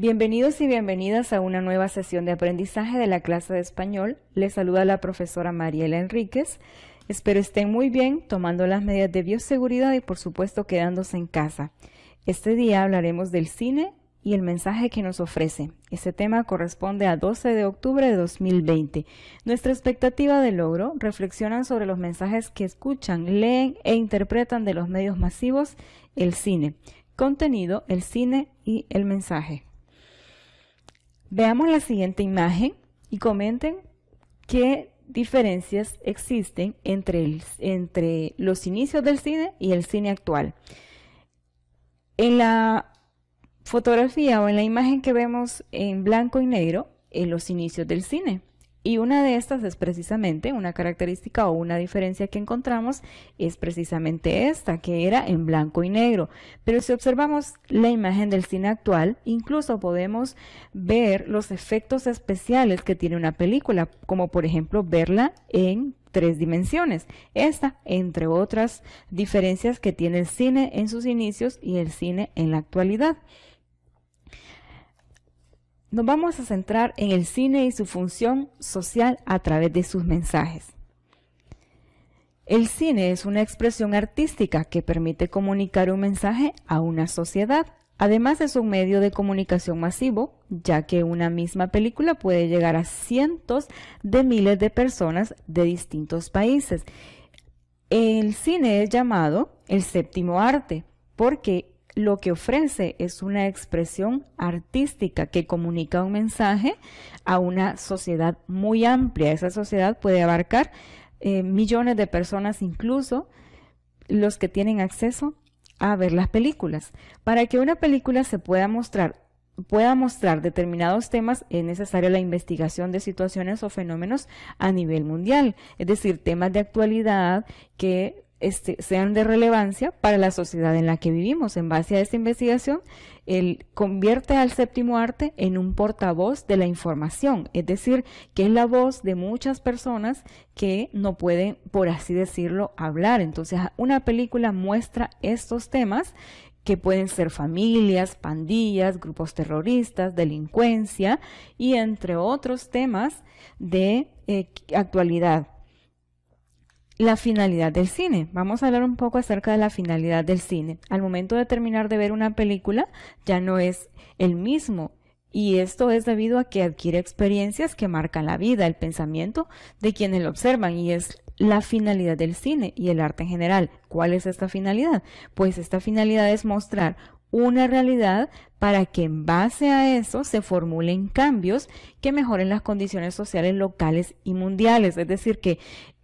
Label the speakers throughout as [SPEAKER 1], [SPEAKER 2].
[SPEAKER 1] Bienvenidos y bienvenidas a una nueva sesión de aprendizaje de la clase de español. Les saluda la profesora Mariela Enríquez. Espero estén muy bien, tomando las medidas de bioseguridad y por supuesto quedándose en casa. Este día hablaremos del cine y el mensaje que nos ofrece. Este tema corresponde a 12 de octubre de 2020. Nuestra expectativa de logro reflexionan sobre los mensajes que escuchan, leen e interpretan de los medios masivos el cine. Contenido, el cine y el mensaje. Veamos la siguiente imagen y comenten qué diferencias existen entre, entre los inicios del cine y el cine actual. En la fotografía o en la imagen que vemos en blanco y negro, en los inicios del cine. Y una de estas es precisamente una característica o una diferencia que encontramos es precisamente esta, que era en blanco y negro. Pero si observamos la imagen del cine actual, incluso podemos ver los efectos especiales que tiene una película, como por ejemplo verla en tres dimensiones. Esta, entre otras diferencias que tiene el cine en sus inicios y el cine en la actualidad. Nos vamos a centrar en el cine y su función social a través de sus mensajes. El cine es una expresión artística que permite comunicar un mensaje a una sociedad. Además es un medio de comunicación masivo, ya que una misma película puede llegar a cientos de miles de personas de distintos países. El cine es llamado el séptimo arte porque lo que ofrece es una expresión artística que comunica un mensaje a una sociedad muy amplia. Esa sociedad puede abarcar eh, millones de personas, incluso los que tienen acceso a ver las películas. Para que una película se pueda mostrar pueda mostrar determinados temas, es necesaria la investigación de situaciones o fenómenos a nivel mundial, es decir, temas de actualidad que este, sean de relevancia para la sociedad en la que vivimos. En base a esta investigación, él convierte al séptimo arte en un portavoz de la información, es decir, que es la voz de muchas personas que no pueden, por así decirlo, hablar. Entonces, una película muestra estos temas que pueden ser familias, pandillas, grupos terroristas, delincuencia y entre otros temas de eh, actualidad la finalidad del cine. Vamos a hablar un poco acerca de la finalidad del cine. Al momento de terminar de ver una película, ya no es el mismo. Y esto es debido a que adquiere experiencias que marcan la vida, el pensamiento de quienes lo observan y es la finalidad del cine y el arte en general. ¿Cuál es esta finalidad? Pues esta finalidad es mostrar una realidad para que en base a eso se formulen cambios que mejoren las condiciones sociales locales y mundiales. Es decir, que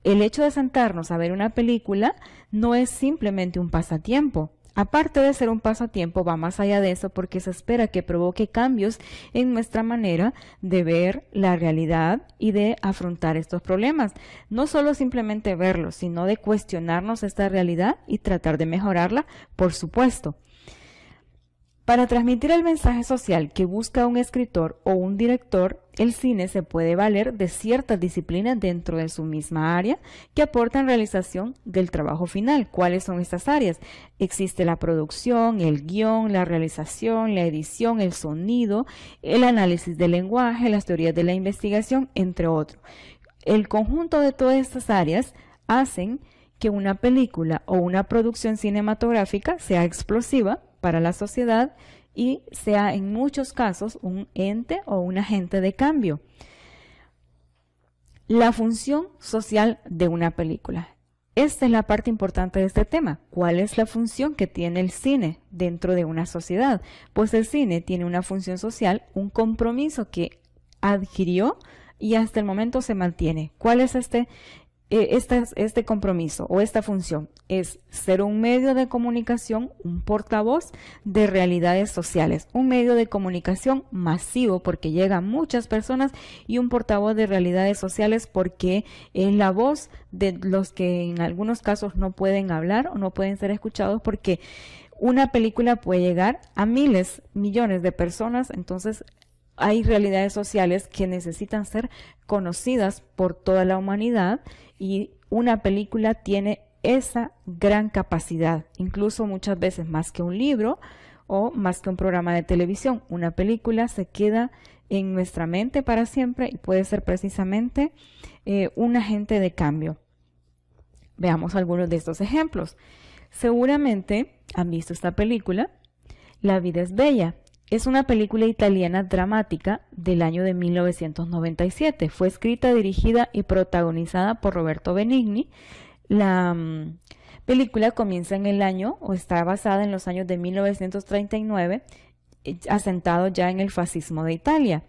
[SPEAKER 1] el hecho de sentarnos a ver una película no es simplemente un pasatiempo. Aparte de ser un pasatiempo, va más allá de eso porque se espera que provoque cambios en nuestra manera de ver la realidad y de afrontar estos problemas. No solo simplemente verlos, sino de cuestionarnos esta realidad y tratar de mejorarla, por supuesto. Para transmitir el mensaje social que busca un escritor o un director, el cine se puede valer de ciertas disciplinas dentro de su misma área que aportan realización del trabajo final. ¿Cuáles son estas áreas? Existe la producción, el guión, la realización, la edición, el sonido, el análisis del lenguaje, las teorías de la investigación, entre otros. El conjunto de todas estas áreas hacen que una película o una producción cinematográfica sea explosiva para la sociedad y sea en muchos casos un ente o un agente de cambio. La función social de una película. Esta es la parte importante de este tema. ¿Cuál es la función que tiene el cine dentro de una sociedad? Pues el cine tiene una función social, un compromiso que adquirió y hasta el momento se mantiene. ¿Cuál es este eh, este, compromiso o esta función es ser un medio de comunicación, un portavoz de realidades sociales, un medio de comunicación masivo porque llega a muchas personas y un portavoz de realidades sociales porque es la voz de los que en algunos casos no pueden hablar o no pueden ser escuchados porque una película puede llegar a miles, millones de personas, entonces hay realidades sociales que necesitan ser conocidas por toda la humanidad y una película tiene esa gran capacidad, incluso muchas veces más que un libro o más que un programa de televisión. Una película se queda en nuestra mente para siempre y puede ser precisamente eh, un agente de cambio. Veamos algunos de estos ejemplos. Seguramente han visto esta película, La vida es bella, es una película italiana dramática del año de 1997. Fue escrita, dirigida y protagonizada por Roberto Benigni. La mm, película comienza en el año o está basada en los años de 1939, eh, asentado ya en el fascismo de Italia.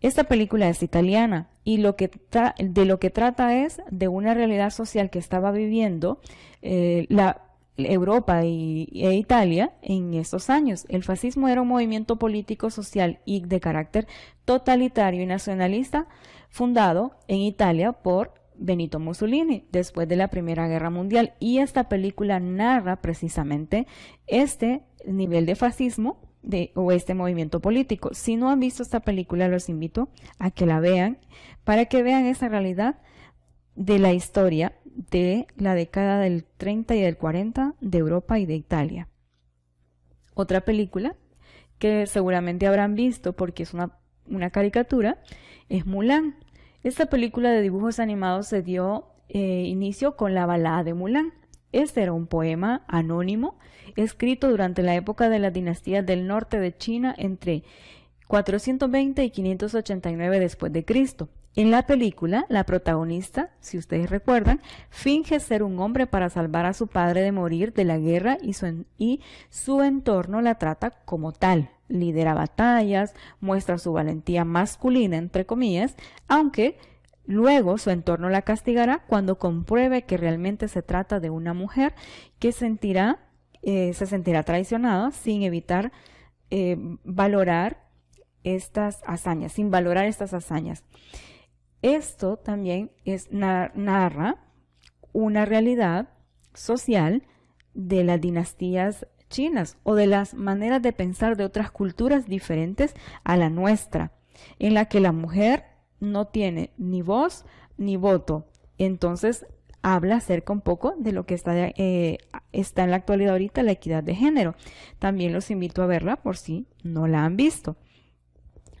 [SPEAKER 1] Esta película es italiana y lo que de lo que trata es de una realidad social que estaba viviendo eh, la Europa y, e Italia en estos años. El fascismo era un movimiento político, social y de carácter totalitario y nacionalista fundado en Italia por Benito Mussolini después de la Primera Guerra Mundial y esta película narra precisamente este nivel de fascismo o este movimiento político. Si no han visto esta película, los invito a que la vean para que vean esa realidad de la historia de la década del 30 y del 40 de Europa y de Italia. Otra película que seguramente habrán visto porque es una, caricatura es Mulan. Esta película de dibujos animados se dio eh, inicio con la balada de Mulan. Este era un poema anónimo escrito durante la época de la dinastía del norte de China entre 420 y 589 después de Cristo. En la película, la protagonista, si ustedes recuerdan, finge ser un hombre para salvar a su padre de morir de la guerra y su, entorno la trata como tal. Lidera batallas, muestra su valentía masculina, entre comillas, aunque Luego su entorno la castigará cuando compruebe que realmente se trata de una mujer que sentirá, eh, se sentirá traicionada sin evitar eh, valorar estas hazañas, sin valorar estas hazañas. Esto también es, narra una realidad social de las dinastías chinas o de las maneras de pensar de otras culturas diferentes a la nuestra, en la que la mujer no tiene ni voz ni voto. Entonces habla acerca un poco de lo que está, eh, está en la actualidad ahorita, la equidad de género. También los invito a verla por si no la han visto.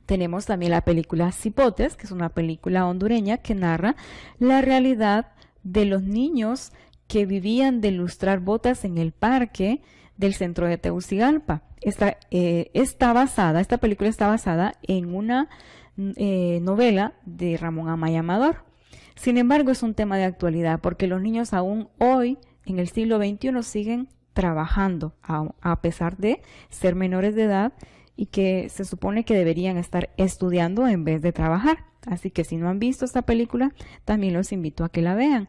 [SPEAKER 1] Tenemos también la película Cipotes, que es una película hondureña que narra la realidad de los niños que vivían de lustrar botas en el parque del centro de Tegucigalpa. Esta, eh, está basada, esta película está basada en una eh, novela de Ramón Amaya Amador. Sin embargo, es un tema de actualidad porque los niños aún hoy, en el siglo XXI, siguen trabajando, a pesar de ser menores de edad y que se supone que deberían estar estudiando en vez de trabajar. Así que si no han visto esta película, también los invito a que la vean.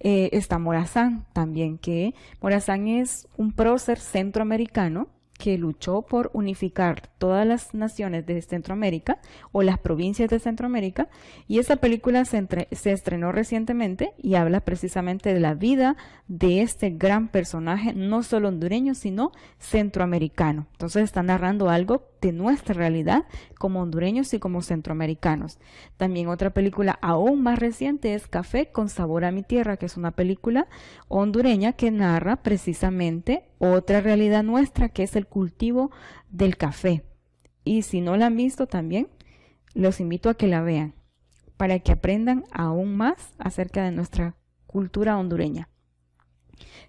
[SPEAKER 1] Eh, está Morazán también, que Morazán es un prócer centroamericano que luchó por unificar todas las naciones de Centroamérica o las provincias de Centroamérica y esa película se, se estrenó recientemente y habla precisamente de la vida de este gran personaje, no solo hondureño, sino centroamericano. Entonces está narrando algo de nuestra realidad como hondureños y como centroamericanos. También otra película aún más reciente es Café con sabor a mi tierra, que es una película hondureña que narra precisamente otra realidad nuestra que es el cultivo del café. Y si no la han visto también, los invito a que la vean para que aprendan aún más acerca de nuestra cultura hondureña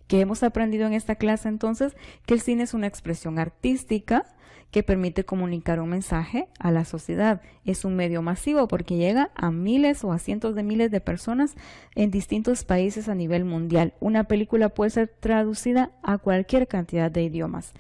[SPEAKER 1] que hemos aprendido en esta clase entonces que el cine es una expresión artística que permite comunicar un mensaje a la sociedad. Es un medio masivo porque llega a miles o a cientos de miles de personas en distintos países a nivel mundial. Una película puede ser traducida a cualquier cantidad de idiomas.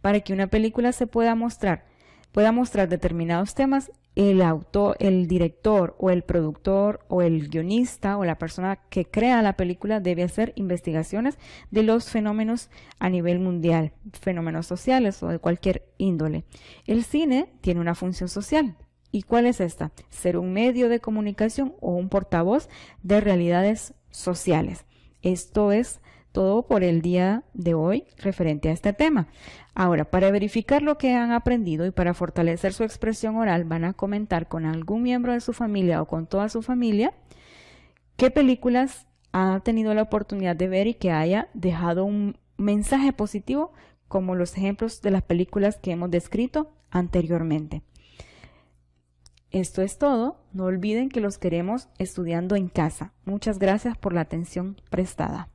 [SPEAKER 1] Para que una película se pueda mostrar pueda mostrar determinados temas, el autor, el director o el productor o el guionista o la persona que crea la película debe hacer investigaciones de los fenómenos a nivel mundial, fenómenos sociales o de cualquier índole. El cine tiene una función social. ¿Y cuál es esta? Ser un medio de comunicación o un portavoz de realidades sociales. Esto es todo por el día de hoy referente a este tema. Ahora, para verificar lo que han aprendido y para fortalecer su expresión oral, van a comentar con algún miembro de su familia o con toda su familia qué películas han tenido la oportunidad de ver y que haya dejado un mensaje positivo, como los ejemplos de las películas que hemos descrito anteriormente. Esto es todo. No olviden que los queremos estudiando en casa. Muchas gracias por la atención prestada.